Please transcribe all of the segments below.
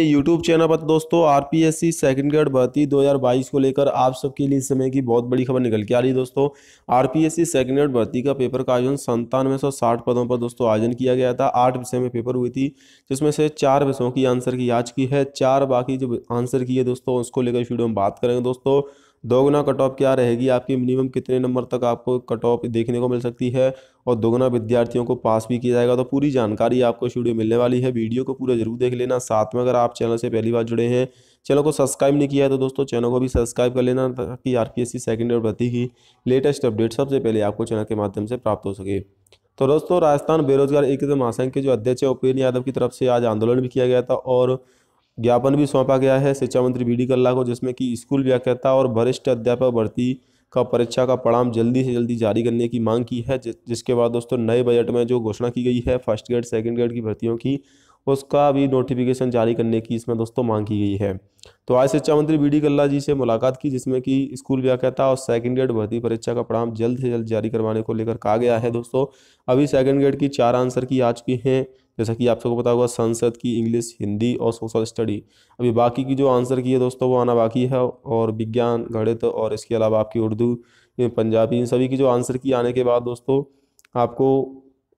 YouTube channel पर दोस्तों सी second grade भर्ती 2022 को लेकर आप सबके लिए इस समय की बहुत बड़ी खबर निकल के आ रही है दोस्तों आरपीएससी सेकेंड ग्रेड भर्ती का पेपर का आयोजन संतानवे सौ साठ पदों पर दोस्तों आयोजन किया गया था आठ विषय में पेपर हुई थी जिसमें से चार विषयों की आंसर की आज की है चार बाकी जो आंसर की है दोस्तों उसको लेकर इस वीडियो में बात करेंगे दोस्तों दोगुना कट ऑफ क्या रहेगी आपकी मिनिमम कितने नंबर तक आपको कट ऑफ देखने को मिल सकती है और दोगुना विद्यार्थियों को पास भी किया जाएगा तो पूरी जानकारी आपको स्टूडियो मिलने वाली है वीडियो को पूरा जरूर देख लेना साथ में अगर आप चैनल से पहली बार जुड़े हैं चैनल को सब्सक्राइब नहीं किया है तो दोस्तों चैनल को भी सब्सक्राइब कर लेना ताकि आर पी एस और भर्ती की लेटेस्ट अपडेट सबसे पहले आपको चैनल के माध्यम से प्राप्त हो सके तो दोस्तों राजस्थान बेरोजगार एक महासंघ के जो अध्यक्ष है उपेन्द्र यादव की तरफ से आज आंदोलन भी किया गया था और ज्ञापन भी सौंपा गया है शिक्षा मंत्री बी डी कल्ला को जिसमें कि स्कूल व्याख्याता और वरिष्ठ अध्यापक भर्ती का परीक्षा का परिणाम जल्दी से जल्दी जारी करने की मांग की है जिस, जिसके बाद दोस्तों नए बजट में जो घोषणा की गई है फर्स्ट ग्रेड सेकेंड ग्रेड की भर्तियों की उसका भी नोटिफिकेशन जारी करने की इसमें दोस्तों मांग की गई है तो आज शिक्षा मंत्री बी डी कल्ला जी से मुलाकात की जिसमें कि स्कूल व्याख्याता और सेकेंड ग्रेड भर्ती परीक्षा का परिणाम जल्द से जल्द जारी करवाने को लेकर कहा गया है दोस्तों अभी सेकेंड ग्रेड की चार आंसर की आ चुकी हैं जैसा कि आप सबको पता होगा संसद की इंग्लिश हिंदी और सोशल स्टडी अभी बाकी की जो आंसर की है दोस्तों वो आना बाकी है और विज्ञान गणित और इसके अलावा आपकी उर्दू पंजाबी इन सभी की जो आंसर की आने के बाद दोस्तों आपको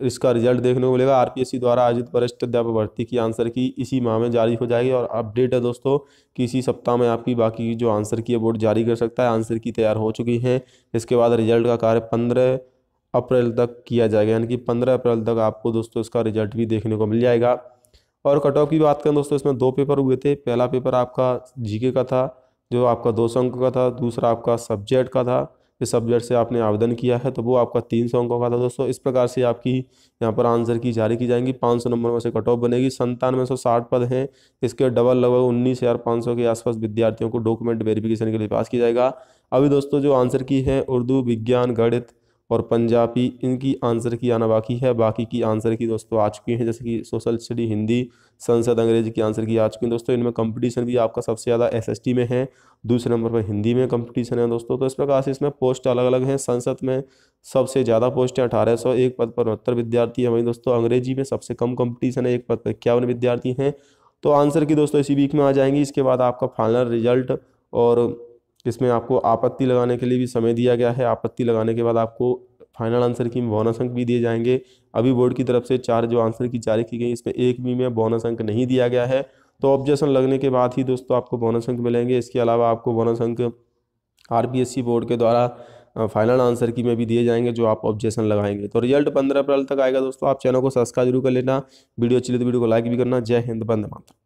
इसका रिजल्ट देखने को मिलेगा आर द्वारा आयोजित वरिष्ठ अध्यापक भर्ती की आंसर की इसी माह में जारी हो जाएगी और अपडेट है दोस्तों कि इसी सप्ताह में आपकी बाकी जो आंसर की है बोर्ड जारी कर सकता है आंसर की तैयार हो चुकी है इसके बाद रिजल्ट का कार्य पंद्रह अप्रैल तक किया जाएगा यानी कि पंद्रह अप्रैल तक आपको दोस्तों इसका रिजल्ट भी देखने को मिल जाएगा और कट ऑफ की बात करें दोस्तों इसमें दो पेपर हुए थे पहला पेपर आपका जीके का था जो आपका दो अंकों का था दूसरा आपका सब्जेक्ट का था इस सब्जेक्ट से आपने आवेदन किया है तो वो आपका तीन सौ अंकों का था दोस्तों इस प्रकार से आपकी यहाँ पर आंसर की जारी की जाएंगी पाँच सौ नंबर में से कट ऑफ बनेगी संतानवे सौ साठ पद हैं इसके डबल लगभग उन्नीस हज़ार पाँच सौ के आसपास विद्यार्थियों को डॉक्यूमेंट वेरिफिकेशन के लिए पास किया जाएगा अभी दोस्तों जो आंसर की है उर्दू विज्ञान गणित और पंजाबी इनकी आंसर की आना बाकी है बाकी की आंसर की दोस्तों आ चुकी हैं जैसे कि सोशल स्टडी हिंदी संसद अंग्रेजी की आंसर की आ चुकी है दोस्तों इनमें कंपटीशन भी आपका सबसे ज़्यादा एसएसटी में है दूसरे नंबर पर हिंदी में कंपटीशन है दोस्तों तो इस प्रकार से इसमें पोस्ट अलग अलग हैं संसद में सबसे ज़्यादा पोस्ट है अठारह सौ एक पद पर उनहत्तर विद्यार्थी हैं वहीं दोस्तों अंग्रेजी में सबसे कम कंपटीशन है एक पद पर इक्यावन विद्यार्थी हैं तो आंसर की दोस्तों इसी वीक में आ जाएंगी इसके बाद आपका फाइनल रिजल्ट और इसमें आपको आपत्ति लगाने के लिए भी समय दिया गया है आपत्ति लगाने के बाद आपको फाइनल आंसर की बोनस अंक भी दिए जाएंगे अभी बोर्ड की तरफ से चार जो आंसर की जारी की गई इसमें एक भी में बोनस अंक नहीं दिया गया है तो ऑब्जेक्शन लगने के बाद ही दोस्तों आपको बोनस अंक मिलेंगे इसके अलावा आपको बोनस अंक आर बोर्ड के द्वारा फाइनल आंसर की में भी दिए जाएंगे जो आप ऑब्जेक्शन लगाएंगे तो रिजल्ट पंद्रह अप्रैल तक आएगा दोस्तों आप चैनल को सब्सक्राइब जरूर कर लेना वीडियो अच्छी लगे तो वीडियो को लाइक भी करना जय हिंद बंद मात्र